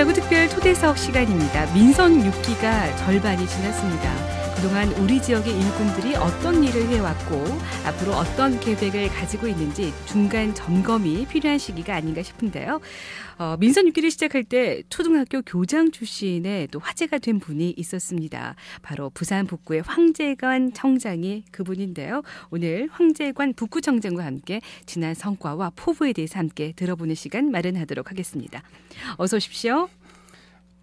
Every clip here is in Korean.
재구 특별 초대석 시간입니다. 민선 6기가 절반이 지났습니다. 그동안 우리 지역의 일꾼들이 어떤 일을 해왔고 앞으로 어떤 계획을 가지고 있는지 중간 점검이 필요한 시기가 아닌가 싶은데요. 어, 민선 6기를 시작할 때 초등학교 교장 출신의 또 화제가 된 분이 있었습니다. 바로 부산 북구의 황재관 청장이 그분인데요. 오늘 황재관 북구 청장과 함께 지난 성과와 포부에 대해서 함께 들어보는 시간 마련하도록 하겠습니다. 어서 오십시오.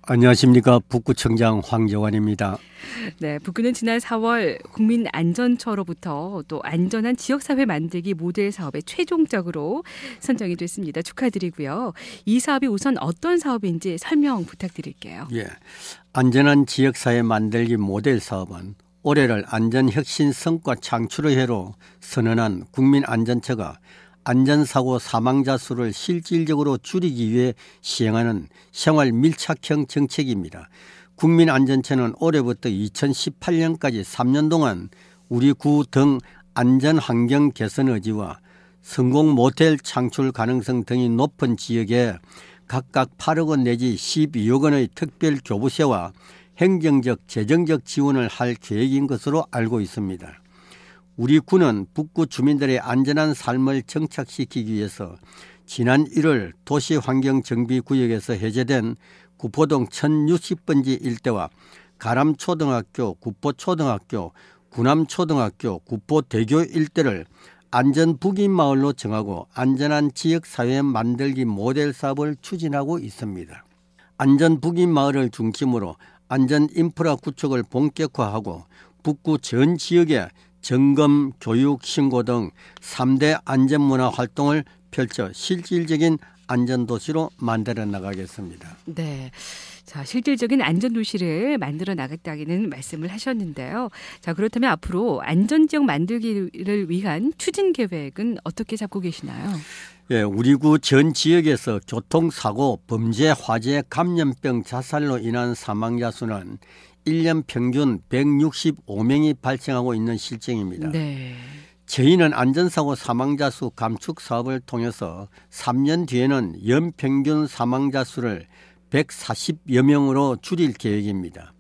안녕하십니까 북구청장 황재환입니다. 네, 북구는 지난 4월 국민 안전처로부터 또 안전한 지역사회 만들기 모델 사업에 최종적으로 선정이 됐습니다. 축하드리고요. 이 사업이 우선 어떤 사업인지 설명 부탁드릴게요. 예, 안전한 지역사회 만들기 모델 사업은 올해를 안전혁신 성과 창출의 해로 선언한 국민안전처가 안전사고 사망자 수를 실질적으로 줄이기 위해 시행하는 생활 밀착형 정책입니다. 국민안전처는 올해부터 2018년까지 3년 동안 우리 구 등 안전 환경 개선 의지와 성공 모텔 창출 가능성 등이 높은 지역에 각각 8억 원 내지 12억 원의 특별 교부세와 행정적, 재정적 지원을 할 계획인 것으로 알고 있습니다. 우리 군은 북구 주민들의 안전한 삶을 정착시키기 위해서 지난 1월 도시환경정비구역에서 해제된 구포동 1060번지 일대와 가람초등학교, 구포초등학교, 구남초등학교, 구포대교 일대를 안전 북인 마을로 정하고 안전한 지역 사회 만들기 모델 사업을 추진하고 있습니다. 안전 북인 마을을 중심으로 안전 인프라 구축을 본격화하고 북구 전 지역에 점검, 교육, 신고 등 3대 안전문화 활동을 펼쳐 실질적인 안전도시로 만들어 나가겠습니다. 네. 자, 실질적인 안전도시를 만들어 나갔다기는 말씀을 하셨는데요. 자, 그렇다면 앞으로 안전지역 만들기를 위한 추진 계획은 어떻게 잡고 계시나요? 예, 우리 구 전 지역에서 교통사고, 범죄, 화재, 감염병, 자살로 인한 사망자 수는 1년 평균 165명이 발생하고 있는 실정입니다. 네. 저희는 안전사고 사망자 수 감축 사업을 통해서 3년 뒤에는 연평균 사망자 수를 140여 명으로 줄일 계획입니다.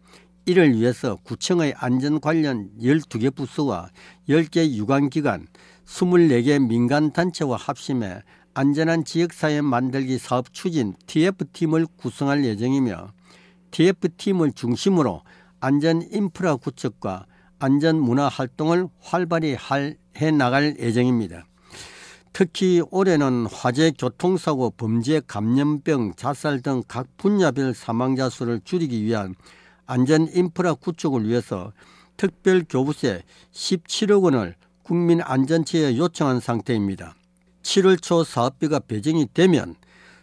이를 위해서 구청의 안전 관련 12개 부서와 10개 유관기관, 24개 민간단체와 합심해 안전한 지역사회 만들기 사업 추진 TF팀을 구성할 예정이며 TF팀을 중심으로 안전 인프라 구축과 안전 문화 활동을 활발히 할, 해 나갈 예정입니다. 특히 올해는 화재, 교통사고, 범죄, 감염병, 자살 등 각 분야별 사망자 수를 줄이기 위한 안전 인프라 구축을 위해서 특별 교부세 17억 원을 국민안전처에 요청한 상태입니다. 7월 초 사업비가 배정이 되면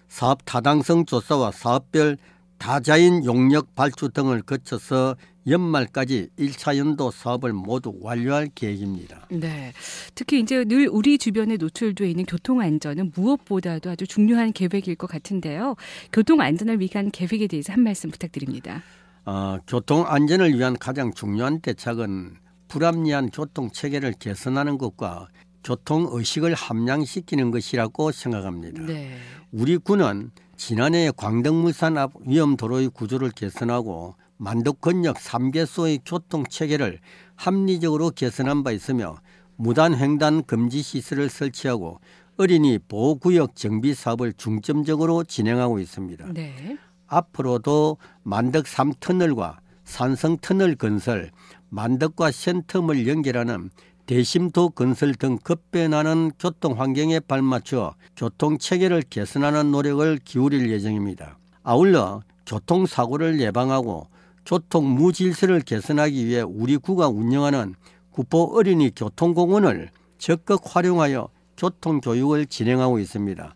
사업 타당성 조사와 사업별 다자인 용역 발주 등을 거쳐서 연말까지 1차 연도 사업을 모두 완료할 계획입니다. 네. 특히 이제 늘 우리 주변에 노출되어 있는 교통 안전은 무엇보다도 아주 중요한 계획일 것 같은데요. 교통 안전을 위한 계획에 대해서 한 말씀 부탁드립니다. 어, 교통 안전을 위한 가장 중요한 대책은 불합리한 교통 체계를 개선하는 것과 교통 의식을 함양시키는 것이라고 생각합니다. 네. 우리 군은 지난해 광덕무산앞 위험도로의 구조를 개선하고 만덕건역 3개소의 교통체계를 합리적으로 개선한 바 있으며 무단횡단 금지 시설을 설치하고 어린이 보호구역 정비 사업을 중점적으로 진행하고 있습니다. 네. 앞으로도 만덕 3터널과 산성 터널 건설, 만덕과 센텀을 연결하는 대심도 건설 등 급변하는 교통 환경에 발맞춰 교통 체계를 개선하는 노력을 기울일 예정입니다. 아울러 교통사고를 예방하고 교통 무질서를 개선하기 위해 우리 구가 운영하는 구포 어린이 교통공원을 적극 활용하여 교통교육을 진행하고 있습니다.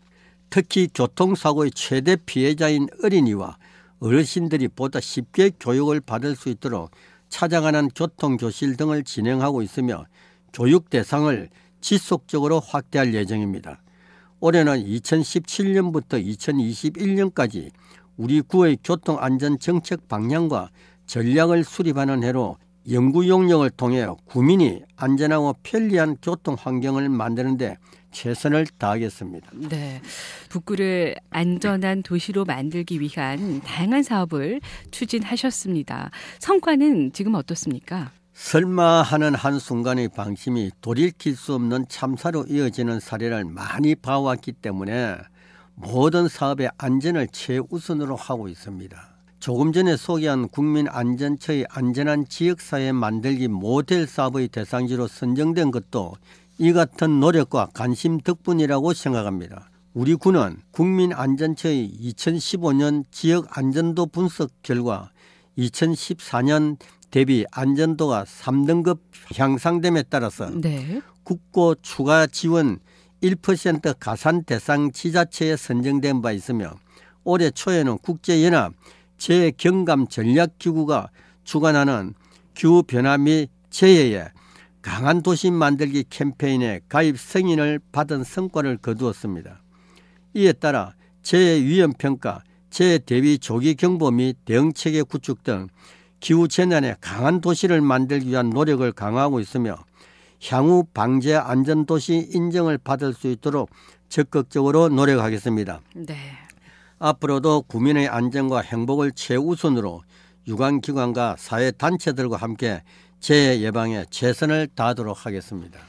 특히 교통사고의 최대 피해자인 어린이와 어르신들이 보다 쉽게 교육을 받을 수 있도록 찾아가는 교통교실 등을 진행하고 있으며 교육 대상을 지속적으로 확대할 예정입니다. 올해는 2017년부터 2021년까지 우리 구의 교통안전정책 방향과 전략을 수립하는 해로 연구 용역을 통해 국민이 안전하고 편리한 교통 환경을 만드는데 최선을 다하겠습니다. 네. 북구를 안전한 도시로 만들기 위한 다양한 사업을 추진하셨습니다. 성과는 지금 어떻습니까? 설마 하는 한순간의 방심이 돌이킬 수 없는 참사로 이어지는 사례를 많이 봐왔기 때문에 모든 사업의 안전을 최우선으로 하고 있습니다. 조금 전에 소개한 국민안전처의 안전한 지역사회 만들기 모델 사업의 대상지로 선정된 것도 이 같은 노력과 관심 덕분이라고 생각합니다. 우리 군은 국민안전처의 2015년 지역안전도 분석 결과 2014년 대비 안전도가 3등급 향상됨에 따라서 네. 국고 추가 지원 1% 가산 대상 지자체에 선정된 바 있으며 올해 초에는 국제연합 재경감 전략기구가 주관하는 기후변화 및 재해에 강한 도시 만들기 캠페인에 가입 승인을 받은 성과를 거두었습니다. 이에 따라 재해 위험 평가, 재해 대비 조기 경보 및 대응체계 구축 등 기후 재난에 강한 도시를 만들기 위한 노력을 강화하고 있으며 향후 방제 안전 도시 인정을 받을 수 있도록 적극적으로 노력하겠습니다. 네. 앞으로도 국민의 안전과 행복을 최우선으로 유관기관과 사회단체들과 함께 재해 예방에 최선을 다하도록 하겠습니다.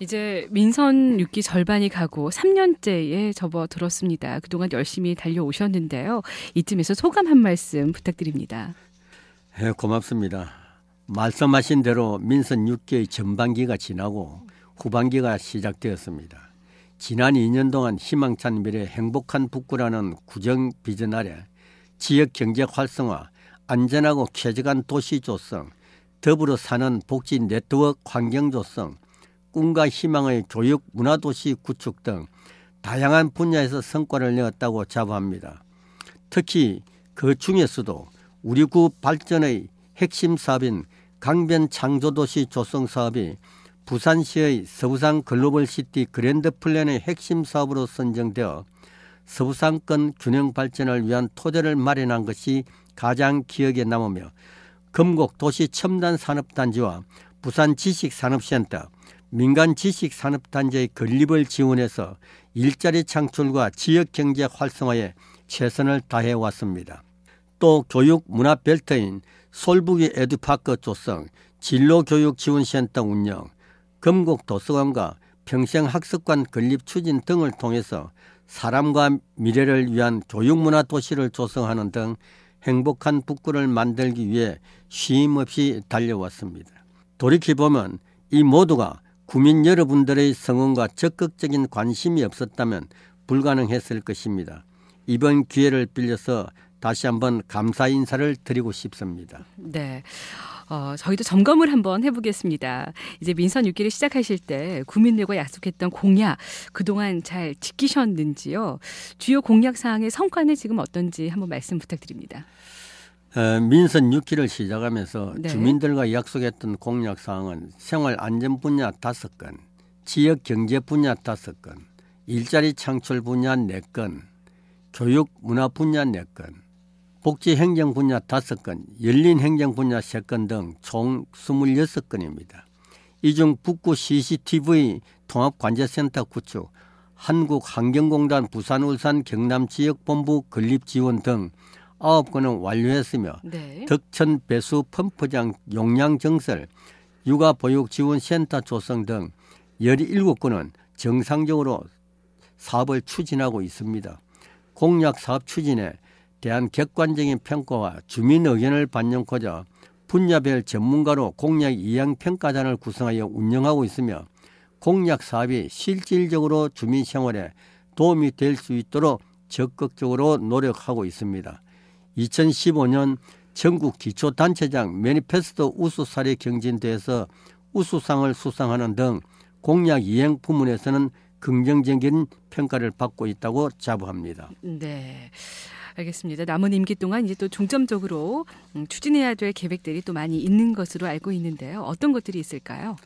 이제 민선 6기 절반이 가고 3년째에 접어들었습니다. 그동안 열심히 달려오셨는데요. 이쯤에서 소감 한 말씀 부탁드립니다. 예, 고맙습니다. 말씀하신 대로 민선 6개의 전반기가 지나고 후반기가 시작되었습니다. 지난 2년 동안 희망찬 미래 행복한 북구라는 구정 비전 아래 지역 경제 활성화, 안전하고 쾌적한 도시 조성, 더불어 사는 복지 네트워크 환경 조성, 꿈과 희망의 교육 문화 도시 구축 등 다양한 분야에서 성과를 내었다고 자부합니다. 특히 그 중에서도 우리 구 발전의 핵심 사업인 강변 창조도시 조성 사업이 부산시의 서부산 글로벌 시티 그랜드 플랜의 핵심 사업으로 선정되어 서부산권 균형 발전을 위한 토대를 마련한 것이 가장 기억에 남으며 금곡 도시 첨단 산업단지와 부산 지식산업센터, 민간 지식산업단지의 건립을 지원해서 일자리 창출과 지역경제 활성화에 최선을 다해 왔습니다. 또 교육 문화 벨트인 솔북이 에듀파크 조성, 진로교육지원센터 운영, 금곡 도서관과 평생학습관 건립 추진 등을 통해서 사람과 미래를 위한 교육문화 도시를 조성하는 등 행복한 북구를 만들기 위해 쉼없이 달려왔습니다. 돌이켜보면 이 모두가 국민 여러분들의 성원과 적극적인 관심이 없었다면 불가능했을 것입니다. 이번 기회를 빌려서 다시 한번 감사 인사를 드리고 싶습니다. 네. 어, 저희도 점검을 한번 해보겠습니다. 이제 민선 6기를 시작하실 때 국민들과 약속했던 공약 그동안 잘 지키셨는지요? 주요 공약 사항의 성과는 지금 어떤지 한번 말씀 부탁드립니다. 에, 민선 6기를 시작하면서 네. 주민들과 약속했던 공약 사항은 생활 안전 분야 5건, 지역 경제 분야 5건, 일자리 창출 분야 4건, 교육 문화 분야 4건, 복지 행정 분야 5건 열린 행정 분야 3건등 총2 6 건입니다 이 중 북구 CCTV 통합관제센터 구축, 한국환경공단 부산, 울산, 경남 지역본부 건립 지원 등9 건은 완료했으며 네. 덕천 배수 펌프장 용량 정설, 육아 보육 지원 센터 조성 등1 7 건은 정상적으로 사업을 추진하고 있습니다. 공약 사업 추진에 대한 객관적인 평가와 주민 의견을 반영코자 분야별 전문가로 공약 이행 평가단을 구성하여 운영하고 있으며 공약 사업이 실질적으로 주민 생활에 도움이 될 수 있도록 적극적으로 노력하고 있습니다. 2015년 전국 기초단체장 매니페스토 우수 사례 경진대에서 우수상을 수상하는 등 공약 이행 부문에서는 긍정적인 평가를 받고 있다고 자부합니다. 네. 알겠습니다. 남은 임기 동안 이제 또 중점적으로 음, 추진해야 될 계획들이 또 많이 있는 것으로 알고 있는데요. 어떤 것들이 있을까요?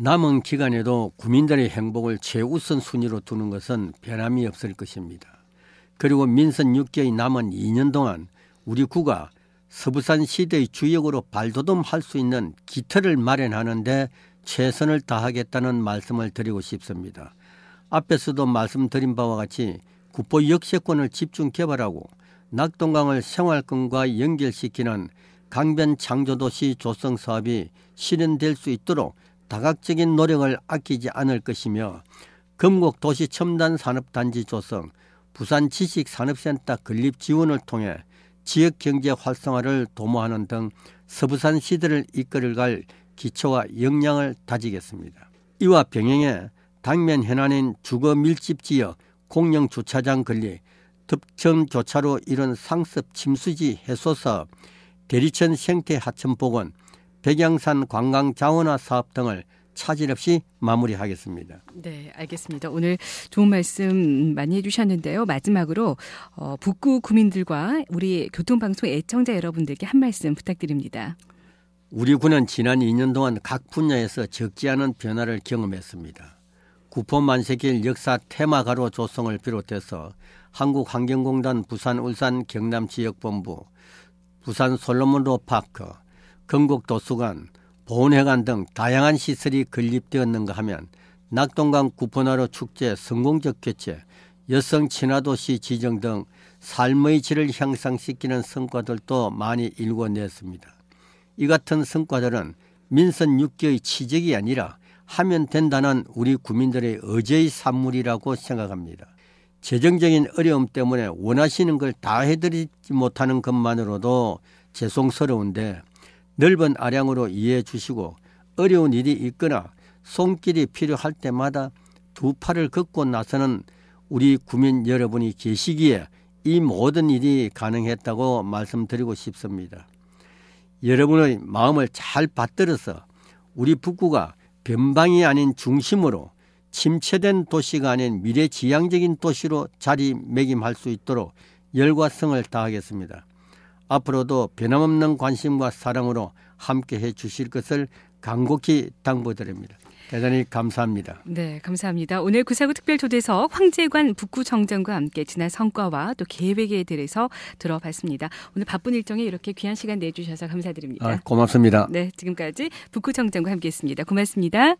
남은 기간에도 국민들의 행복을 최우선 순위로 두는 것은 변함이 없을 것입니다. 그리고 민선 6개의 남은 2년 동안 우리 구가 서부산 시대의 주역으로 발돋움할 수 있는 기틀을 마련하는데 최선을 다하겠다는 말씀을 드리고 싶습니다. 앞에서도 말씀드린 바와 같이 국보 역세권을 집중 개발하고 낙동강을 생활권과 연결시키는 강변 창조도시 조성 사업이 실현될 수 있도록 다각적인 노력을 아끼지 않을 것이며 금곡 도시 첨단 산업단지 조성, 부산 지식산업센터 건립 지원을 통해 지역 경제 활성화를 도모하는 등 서부산 시대를 이끌어갈 기초와 역량을 다지겠습니다. 이와 병행해 당면 현안인 주거 밀집 지역 공영 주차장 건립, 득천 교차로 이런 상습 침수지 해소 사업, 대리천 생태 하천 복원, 백양산 관광 자원화 사업 등을 차질 없이 마무리하겠습니다. 네, 알겠습니다. 오늘 좋은 말씀 많이 해주셨는데요. 마지막으로 어, 북구 구민들과 우리 교통방송 애청자 여러분들께 한 말씀 부탁드립니다. 우리 군은 지난 2년 동안 각 분야에서 적지 않은 변화를 경험했습니다. 구포 만세길 역사 테마 가로 조성을 비롯해서 한국환경공단 부산 울산 경남 지역본부, 부산 솔로몬로 파크, 건국도서관, 보훈회관 등 다양한 시설이 건립되었는가 하면 낙동강 구포나루 축제 성공적 개최, 여성 친화도시 지정 등 삶의 질을 향상시키는 성과들도 많이 일궈냈습니다. 이 같은 성과들은 민선 6기의 치적이 아니라 하면 된다는 우리 국민들의 어제의 산물이라고 생각합니다. 재정적인 어려움 때문에 원하시는 걸 다 해드리지 못하는 것만으로도 죄송스러운데 넓은 아량으로 이해해 주시고 어려운 일이 있거나 손길이 필요할 때마다 두 팔을 걷고 나서는 우리 국민 여러분이 계시기에 이 모든 일이 가능했다고 말씀드리고 싶습니다. 여러분의 마음을 잘 받들어서 우리 북구가 변방이 아닌 중심으로 침체된 도시가 아닌 미래지향적인 도시로 자리매김할 수 있도록 열과성을 다하겠습니다. 앞으로도 변함없는 관심과 사랑으로 함께해 주실 것을 간곡히 당부드립니다. 대단히 감사합니다. 네, 감사합니다. 오늘 구사구 특별조대석 황재관 북구청장과 함께 지난 성과와 또 계획에 대해서 들어봤습니다. 오늘 바쁜 일정에 이렇게 귀한 시간 내주셔서 감사드립니다. 아, 고맙습니다. 네, 지금까지 북구청장과 함께했습니다. 고맙습니다.